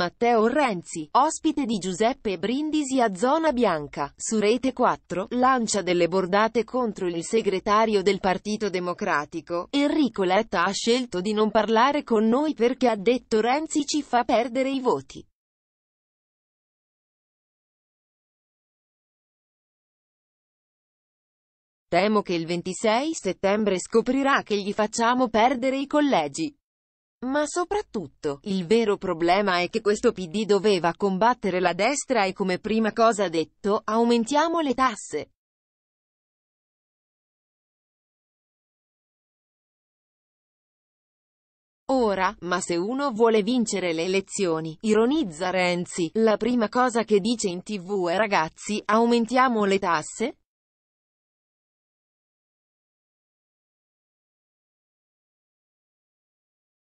Matteo Renzi, ospite di Giuseppe Brindisi a Zona Bianca, su Rete 4, lancia delle bordate contro il segretario del Partito Democratico, Enrico Letta ha scelto di non parlare con noi perché ha detto Renzi ci fa perdere i voti. Temo che il 26 settembre scoprirà che gli facciamo perdere i collegi. Ma soprattutto, il vero problema è che questo PD doveva combattere la destra e come prima cosa ha detto, aumentiamo le tasse. Ora, ma se uno vuole vincere le elezioni, ironizza Renzi, la prima cosa che dice in tv è ragazzi, aumentiamo le tasse?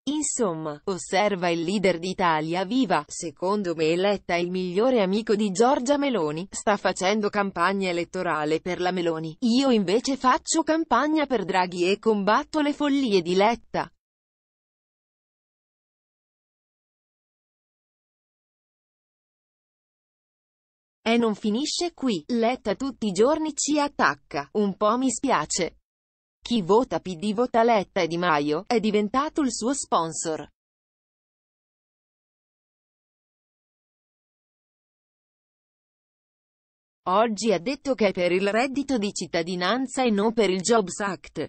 Insomma, osserva il leader d'Italia Viva, secondo me Letta è il migliore amico di Giorgia Meloni, sta facendo campagna elettorale per la Meloni, io invece faccio campagna per Draghi e combatto le follie di Letta. E non finisce qui, Letta tutti i giorni ci attacca, un po' mi spiace, chi vota PD vota Letta e Di Maio, è diventato il suo sponsor. Oggi ha detto che è per il reddito di cittadinanza e non per il Jobs Act.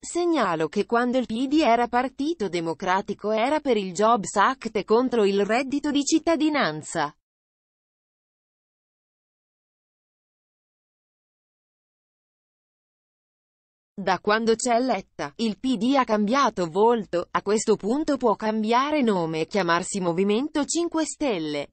Segnalo che quando il PD era partito democratico era per il Jobs Act e contro il reddito di cittadinanza. Da quando c'è Letta, il PD ha cambiato volto, a questo punto può cambiare nome e chiamarsi Movimento 5 Stelle.